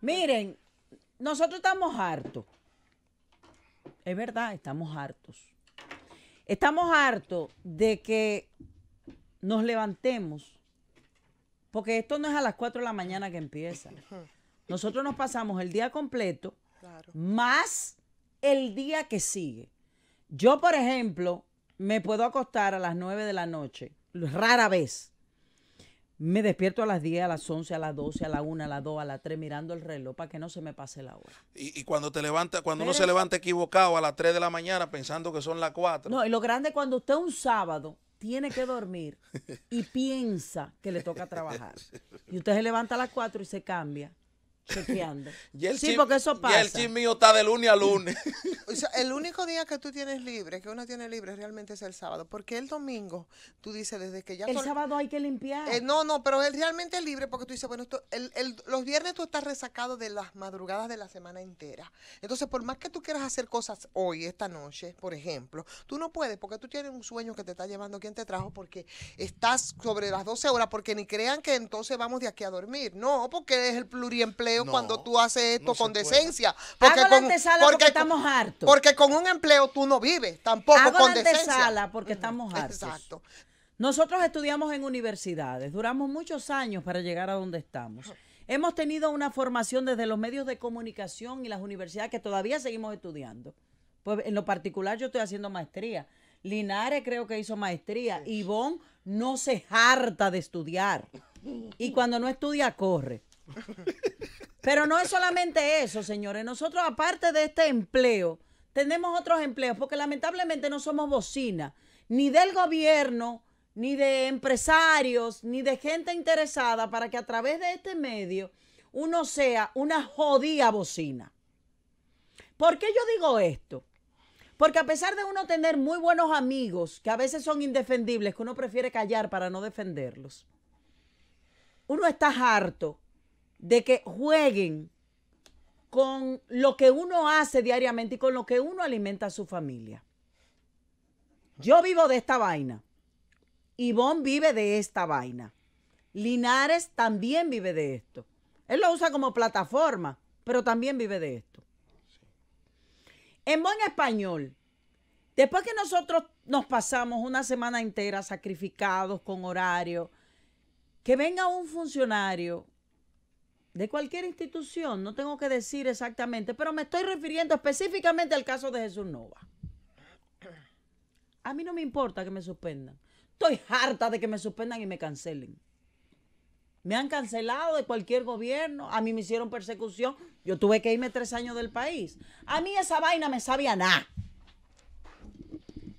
Miren, nosotros estamos hartos. Es verdad, estamos hartos. Estamos hartos de que nos levantemos, porque esto no es a las 4 de la mañana que empieza. Nosotros nos pasamos el día completo, más el día que sigue. Yo, por ejemplo, me puedo acostar a las 9 de la noche, rara vez. Me despierto a las 10, a las 11, a las 12, a la 1, a las 2, a las 3, mirando el reloj para que no se me pase la hora. Y, cuando te levanta, cuando uno se levanta equivocado a las 3 de la mañana pensando que son las 4. No, y lo grande es cuando usted un sábado tiene que dormir y piensa que le toca trabajar. Y usted se levanta a las 4 y se cambia y el sí, porque eso pasa. Y el chisme mío está de lunes a lunes. el único día que tú tienes libre, que uno tiene libre, realmente es el sábado. Porque el domingo, tú dices, desde que ya... El sábado hay que limpiar. Eh, no, no, pero él realmente libre porque tú dices, bueno, el, los viernes tú estás resacado de las madrugadas de la semana entera. Entonces, por más que tú quieras hacer cosas hoy, esta noche, por ejemplo, tú no puedes porque tú tienes un sueño que te está llevando quien te trajo porque estás sobre las 12 horas, porque ni crean que entonces vamos de aquí a dormir. No, porque es el pluriempleo cuando tú haces esto con decencia. Porque la porque, porque, estamos hartos. Porque con un empleo tú no vives, tampoco Hago con la decencia. porque estamos hartos. Exacto. Nosotros estudiamos en universidades, duramos muchos años para llegar a donde estamos. Hemos tenido una formación desde los medios de comunicación y las universidades que todavía seguimos estudiando. Pues en lo particular yo estoy haciendo maestría. Linares creo que hizo maestría. Sí. no se harta de estudiar. Y cuando no estudia, corre. Pero no es solamente eso, señores. Nosotros, aparte de este empleo, tenemos otros empleos, porque lamentablemente no somos bocina, ni del gobierno, ni de empresarios, ni de gente interesada para que a través de este medio uno sea una jodida bocina. ¿Por qué yo digo esto? Porque a pesar de uno tener muy buenos amigos, que a veces son indefendibles, que uno prefiere callar para no defenderlos, uno está harto de que jueguen con lo que uno hace diariamente y con lo que uno alimenta a su familia. Yo vivo de esta vaina. Ivonne vive de esta vaina. Linares también vive de esto. Él lo usa como plataforma, pero también vive de esto. En buen español, después que nosotros nos pasamos una semana entera sacrificados con horario, que venga un funcionario, de cualquier institución, no tengo que decir exactamente, pero me estoy refiriendo específicamente al caso de Jesús Nova. A mí no me importa que me suspendan. Estoy harta de que me suspendan y me cancelen. Me han cancelado de cualquier gobierno. A mí me hicieron persecución. Yo tuve que irme tres años del país. A mí esa vaina me sabía nada.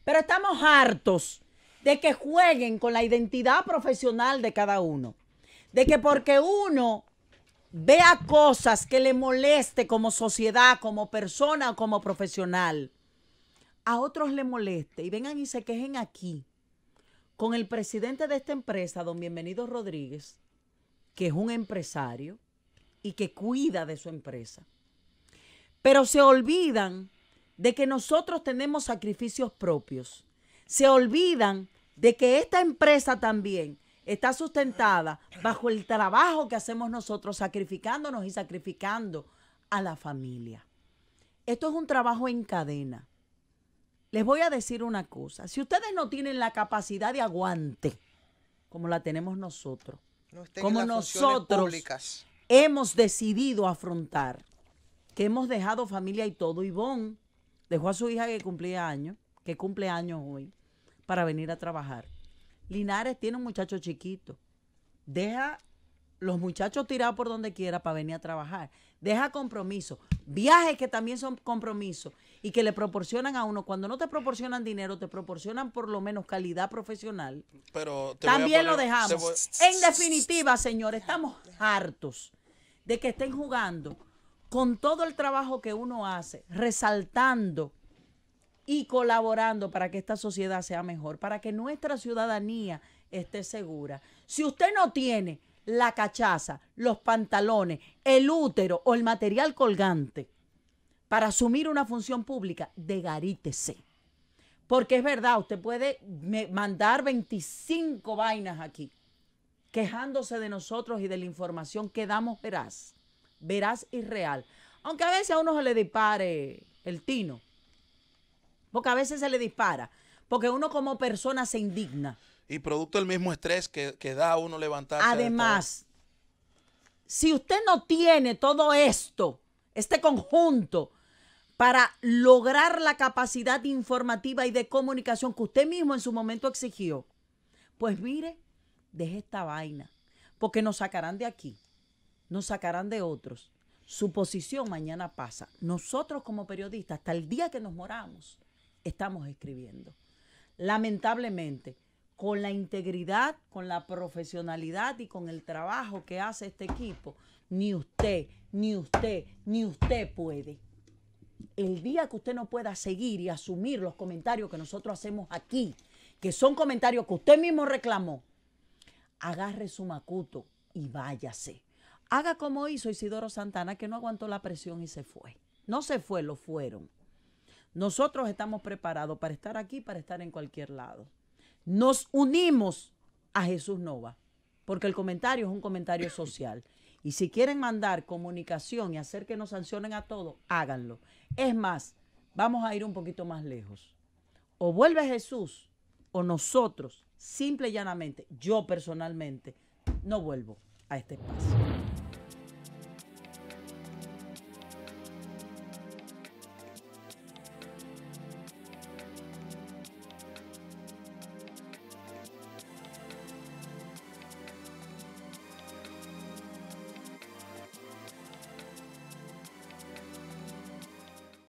Pero estamos hartos de que jueguen con la identidad profesional de cada uno. De que porque uno vea cosas que le moleste como sociedad, como persona como profesional, a otros le moleste y vengan y se quejen aquí con el presidente de esta empresa, don Bienvenido Rodríguez, que es un empresario y que cuida de su empresa. Pero se olvidan de que nosotros tenemos sacrificios propios. Se olvidan de que esta empresa también está sustentada bajo el trabajo que hacemos nosotros, sacrificándonos y sacrificando a la familia. Esto es un trabajo en cadena. Les voy a decir una cosa, si ustedes no tienen la capacidad de aguante como la tenemos nosotros, como nosotros hemos decidido afrontar, que hemos dejado familia y todo, Ivonne dejó a su hija que cumplía años, que cumple años hoy, para venir a trabajar Linares tiene un muchacho chiquito. Deja los muchachos tirados por donde quiera para venir a trabajar. Deja compromiso. Viajes que también son compromisos y que le proporcionan a uno. Cuando no te proporcionan dinero, te proporcionan por lo menos calidad profesional. Pero también lo dejamos. En definitiva, señores, estamos hartos de que estén jugando con todo el trabajo que uno hace, resaltando y colaborando para que esta sociedad sea mejor, para que nuestra ciudadanía esté segura. Si usted no tiene la cachaza, los pantalones, el útero o el material colgante para asumir una función pública, degarítese. Porque es verdad, usted puede mandar 25 vainas aquí, quejándose de nosotros y de la información que damos veraz, veraz y real. Aunque a veces a uno se le dispare el tino porque a veces se le dispara. Porque uno como persona se indigna. Y producto del mismo estrés que, da a uno levantarse. Además, si usted no tiene todo esto, este conjunto, para lograr la capacidad informativa y de comunicación que usted mismo en su momento exigió, pues mire, deje esta vaina, porque nos sacarán de aquí, nos sacarán de otros. Su posición mañana pasa. Nosotros como periodistas, hasta el día que nos moramos, estamos escribiendo. Lamentablemente, con la integridad, con la profesionalidad y con el trabajo que hace este equipo, ni usted, ni usted, ni usted puede. El día que usted no pueda seguir y asumir los comentarios que nosotros hacemos aquí, que son comentarios que usted mismo reclamó, agarre su macuto y váyase. Haga como hizo Isidoro Santana, que no aguantó la presión y se fue. No se fue, lo fueron. Nosotros estamos preparados para estar aquí, para estar en cualquier lado. Nos unimos a Jesús Nova, porque el comentario es un comentario social. Y si quieren mandar comunicación y hacer que nos sancionen a todos, háganlo. Es más, vamos a ir un poquito más lejos. O vuelve Jesús o nosotros, simple y llanamente, yo personalmente, no vuelvo a este espacio.